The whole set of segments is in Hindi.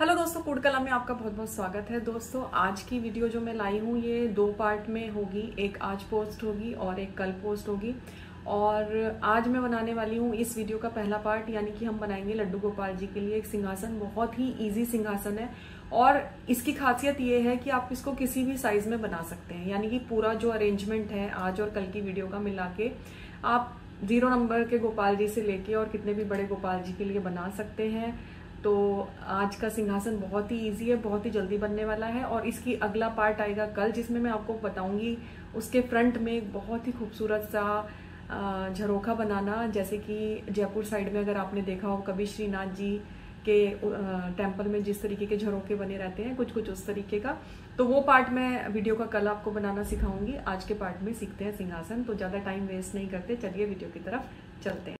हेलो दोस्तों कोड कला में आपका बहुत बहुत स्वागत है दोस्तों आज की वीडियो जो मैं लाई हूँ ये दो पार्ट में होगी एक आज पोस्ट होगी और एक कल पोस्ट होगी और आज मैं बनाने वाली हूँ इस वीडियो का पहला पार्ट यानी कि हम बनाएंगे लड्डू गोपाल जी के लिए एक सिंहासन बहुत ही इजी सिंहासन है और इसकी खासियत ये है कि आप इसको किसी भी साइज में बना सकते हैं यानी कि पूरा जो अरेंजमेंट है आज और कल की वीडियो का मिला के आप जीरो नंबर के गोपाल जी से लेके और कितने भी बड़े गोपाल जी के लिए बना सकते हैं तो आज का सिंहासन बहुत ही इजी है बहुत ही जल्दी बनने वाला है और इसकी अगला पार्ट आएगा कल जिसमें मैं आपको बताऊंगी उसके फ्रंट में बहुत ही खूबसूरत सा झरोखा बनाना जैसे कि जयपुर साइड में अगर आपने देखा हो कभी श्रीनाथ जी के टेम्पल में जिस तरीके के झरोखे बने रहते हैं कुछ कुछ उस तरीके का तो वो पार्ट मैं वीडियो का कल आपको बनाना सिखाऊंगी आज के पार्ट में सीखते हैं सिंहासन तो ज़्यादा टाइम वेस्ट नहीं करते चलिए वीडियो की तरफ चलते हैं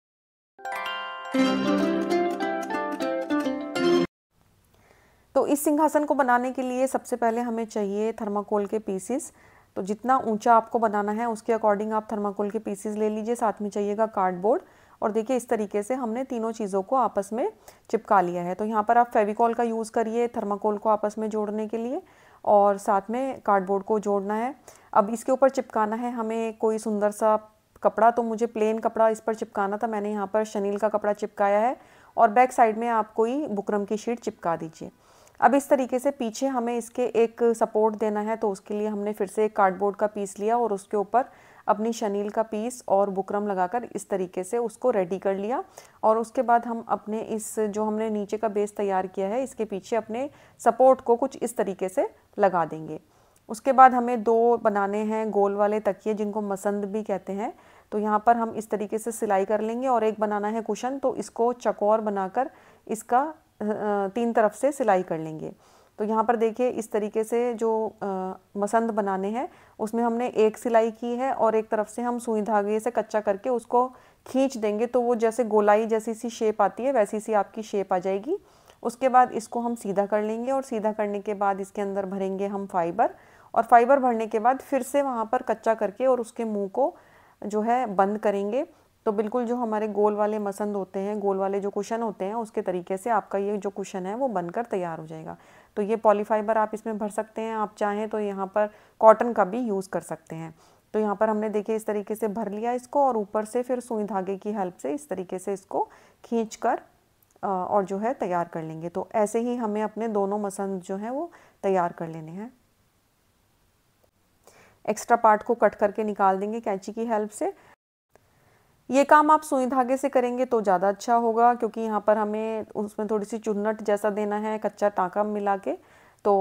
इस सिंहासन को बनाने के लिए सबसे पहले हमें चाहिए थर्माकोल के पीसेस तो जितना ऊंचा आपको बनाना है उसके अकॉर्डिंग आप थर्माकोल के पीसेस ले लीजिए साथ में चाहिएगा कार्डबोर्ड और देखिए इस तरीके से हमने तीनों चीज़ों को आपस में चिपका लिया है तो यहाँ पर आप फेविकॉल का यूज़ करिए थर्माकोल को आपस में जोड़ने के लिए और साथ में कार्डबोर्ड को जोड़ना है अब इसके ऊपर चिपकाना है हमें कोई सुंदर सा कपड़ा तो मुझे प्लेन कपड़ा इस पर चिपकाना था मैंने यहाँ पर शनील का कपड़ा चिपकाया है और बैक साइड में आप कोई बुकरम की शीट चिपका दीजिए अब इस तरीके से पीछे हमें इसके एक सपोर्ट देना है तो उसके लिए हमने फिर से एक कार्डबोर्ड का पीस लिया और उसके ऊपर अपनी शनील का पीस और बुकरम लगाकर इस तरीके से उसको रेडी कर लिया और उसके बाद हम अपने इस जो हमने नीचे का बेस तैयार किया है इसके पीछे अपने सपोर्ट को कुछ इस तरीके से लगा देंगे उसके बाद हमें दो बनाने हैं गोल वाले तकिए जिनको मसंद भी कहते हैं तो यहाँ पर हम इस तरीके से सिलाई कर लेंगे और एक बनाना है कुशन तो इसको चकोर बनाकर इसका तीन तरफ से सिलाई कर लेंगे तो यहाँ पर देखिए इस तरीके से जो मसंद बनाने हैं उसमें हमने एक सिलाई की है और एक तरफ से हम सुई धागे से कच्चा करके उसको खींच देंगे तो वो जैसे गोलाई जैसी सी शेप आती है वैसी सी आपकी शेप आ जाएगी उसके बाद इसको हम सीधा कर लेंगे और सीधा करने के बाद इसके अंदर भरेंगे हम फाइबर और फाइबर भरने के बाद फिर से वहाँ पर कच्चा करके और उसके मुँह को जो है बंद करेंगे तो बिल्कुल जो हमारे गोल वाले मसंद होते हैं गोल वाले जो कुशन होते हैं उसके तरीके से आपका ये जो कुशन है वो बनकर तैयार हो जाएगा तो ये पॉलीफाइबर आप इसमें भर सकते हैं आप चाहें तो यहाँ पर कॉटन का भी यूज़ कर सकते हैं तो यहाँ पर हमने देखिए इस तरीके से भर लिया इसको और ऊपर से फिर सुई धागे की हेल्प से इस तरीके से इसको खींच कर और जो है तैयार कर लेंगे तो ऐसे ही हमें अपने दोनों मसंद जो हैं वो तैयार कर लेने हैं एक्स्ट्रा पार्ट को कट करके निकाल देंगे कैंची की हेल्प से ये काम आप सुई धागे से करेंगे तो ज़्यादा अच्छा होगा क्योंकि यहाँ पर हमें उसमें थोड़ी सी चुन्नट जैसा देना है कच्चा टाँका मिला के तो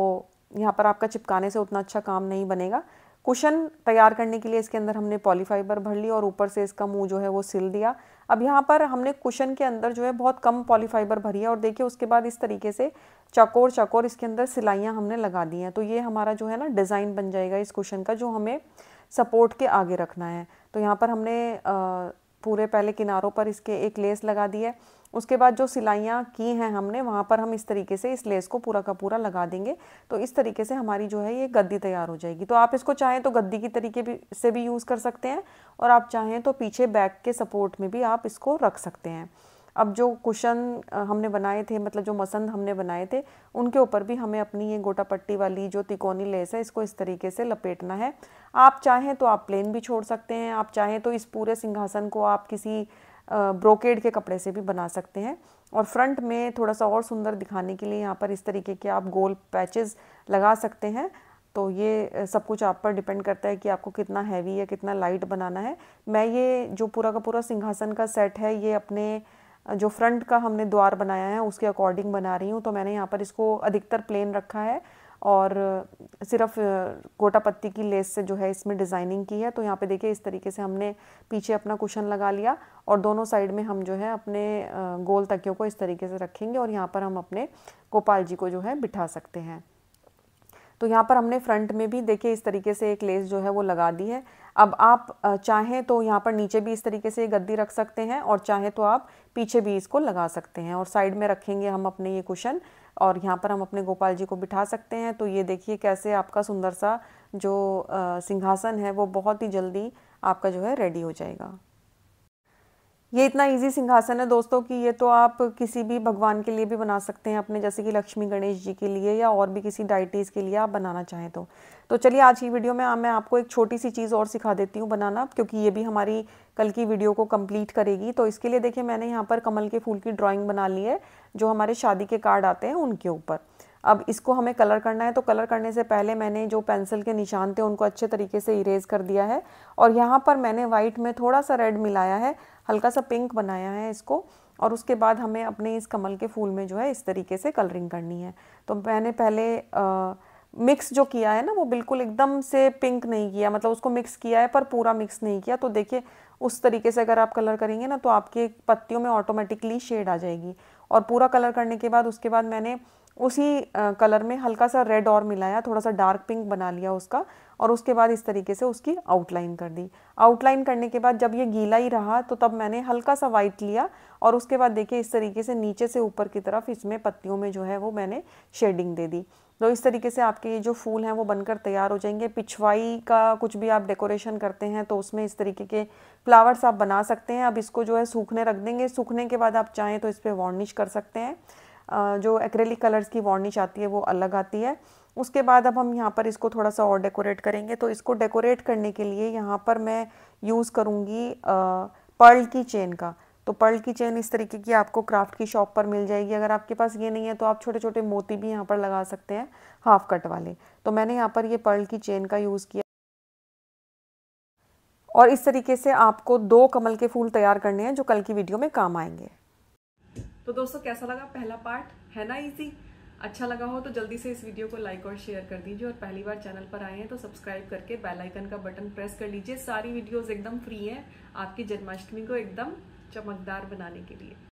यहाँ पर आपका चिपकाने से उतना अच्छा काम नहीं बनेगा कुशन तैयार करने के लिए इसके अंदर हमने पॉलीफाइबर भर ली और ऊपर से इसका मुंह जो है वो सिल दिया अब यहाँ पर हमने कुशन के अंदर जो है बहुत कम पॉलीफाइबर भरी है और देखिए उसके बाद इस तरीके से चकोर चकोर इसके अंदर सिलाइयाँ हमने लगा दी हैं तो ये हमारा जो है ना डिज़ाइन बन जाएगा इस कुशन का जो हमें सपोर्ट के आगे रखना है तो यहाँ पर हमने आ, पूरे पहले किनारों पर इसके एक लेस लगा दी है उसके बाद जो सिलाइयाँ की हैं हमने वहाँ पर हम इस तरीके से इस लेस को पूरा का पूरा लगा देंगे तो इस तरीके से हमारी जो है ये गद्दी तैयार हो जाएगी तो आप इसको चाहें तो गद्दी की तरीके भी से भी यूज़ कर सकते हैं और आप चाहें तो पीछे बैक के सपोर्ट में भी आप इसको रख सकते हैं अब जो कुशन हमने बनाए थे मतलब जो मसंद हमने बनाए थे उनके ऊपर भी हमें अपनी ये गोटा पट्टी वाली जो तिकोनी लेस है इसको इस तरीके से लपेटना है आप चाहें तो आप प्लेन भी छोड़ सकते हैं आप चाहें तो इस पूरे सिंहासन को आप किसी ब्रोकेड के कपड़े से भी बना सकते हैं और फ्रंट में थोड़ा सा और सुंदर दिखाने के लिए यहाँ पर इस तरीके के आप गोल पैचेस लगा सकते हैं तो ये सब कुछ आप पर डिपेंड करता है कि आपको कितना हैवी या कितना लाइट बनाना है मैं ये जो पूरा का पूरा सिंहासन का सेट है ये अपने जो फ्रंट का हमने द्वार बनाया है उसके अकॉर्डिंग बना रही हूँ तो मैंने यहाँ पर इसको अधिकतर प्लेन रखा है और सिर्फ गोटा पत्ती की लेस से जो है इसमें डिज़ाइनिंग की है तो यहाँ पे देखिए इस तरीके से हमने पीछे अपना कुशन लगा लिया और दोनों साइड में हम जो है अपने गोल तकियों को इस तरीके से रखेंगे और यहाँ पर हम अपने गोपाल जी को जो है बिठा सकते हैं तो यहाँ पर हमने फ्रंट में भी देखिए इस तरीके से एक लेस जो है वो लगा दी है अब आप चाहें तो यहाँ पर नीचे भी इस तरीके से गद्दी रख सकते हैं और चाहें तो आप पीछे भी इसको लगा सकते हैं और साइड में रखेंगे हम अपने ये कुशन और यहाँ पर हम अपने गोपाल जी को बिठा सकते हैं तो ये देखिए कैसे आपका सुंदर सा जो सिंहासन है वो बहुत ही जल्दी आपका जो है रेडी हो जाएगा ये इतना इजी सिंहासन है दोस्तों कि ये तो आप किसी भी भगवान के लिए भी बना सकते हैं अपने जैसे कि लक्ष्मी गणेश जी के लिए या और भी किसी डाइटीज़ के लिए आप बनाना चाहें तो तो चलिए आज की वीडियो में मैं आपको एक छोटी सी चीज़ और सिखा देती हूँ बनाना क्योंकि ये भी हमारी कल की वीडियो को कंप्लीट करेगी तो इसके लिए देखिए मैंने यहाँ पर कमल के फूल की ड्राॅइंग बना ली है जो हमारे शादी के कार्ड आते हैं उनके ऊपर अब इसको हमें कलर करना है तो कलर करने से पहले मैंने जो पेंसिल के निशान थे उनको अच्छे तरीके से इरेज कर दिया है और यहाँ पर मैंने वाइट में थोड़ा सा रेड मिलाया है हल्का सा पिंक बनाया है इसको और उसके बाद हमें अपने इस कमल के फूल में जो है इस तरीके से कलरिंग करनी है तो मैंने पहले आ, मिक्स जो किया है ना वो बिल्कुल एकदम से पिंक नहीं किया मतलब उसको मिक्स किया है पर पूरा मिक्स नहीं किया तो देखिए उस तरीके से अगर आप कलर करेंगे ना तो आपके पत्तियों में ऑटोमेटिकली शेड आ जाएगी और पूरा कलर करने के बाद उसके बाद मैंने उसी कलर में हल्का सा रेड और मिलाया थोड़ा सा डार्क पिंक बना लिया उसका और उसके बाद इस तरीके से उसकी आउटलाइन कर दी आउटलाइन करने के बाद जब ये गीला ही रहा तो तब मैंने हल्का सा वाइट लिया और उसके बाद देखिए इस तरीके से नीचे से ऊपर की तरफ इसमें पत्तियों में जो है वो मैंने शेडिंग दे दी तो इस तरीके से आपके ये जो फूल हैं वो बनकर तैयार हो जाएंगे पिछवाई का कुछ भी आप डेकोरेशन करते हैं तो उसमें इस तरीके के फ्लावर्स आप बना सकते हैं अब इसको जो है सूखने रख देंगे सूखने के बाद आप चाहें तो इस पर वार्निश कर सकते हैं जो एक्रेलिक कलर्स की वार्निश आती है वो अलग आती है उसके बाद अब हम यहाँ पर इसको थोड़ा सा और डेकोरेट करेंगे तो इसको डेकोरेट करने के लिए यहाँ पर मैं यूज़ करूँगी पर्ल की चेन का तो पर्ल की चेन इस तरीके की आपको क्राफ्ट की शॉप पर मिल जाएगी अगर आपके पास ये नहीं है तो आप छोटे छोटे मोती भी यहाँ पर लगा सकते हैं हाफ कट वाले तो मैंने यहाँ पर ये पर्ल की चेन का यूज़ किया और इस तरीके से आपको दो कमल के फूल तैयार करने हैं जो कल की वीडियो में काम आएंगे तो दोस्तों कैसा लगा पहला पार्ट है ना इजी अच्छा लगा हो तो जल्दी से इस वीडियो को लाइक और शेयर कर दीजिए और पहली बार चैनल पर आए हैं तो सब्सक्राइब करके बेल आइकन का बटन प्रेस कर लीजिए सारी वीडियोस एकदम फ्री हैं आपकी जन्माष्टमी को एकदम चमकदार बनाने के लिए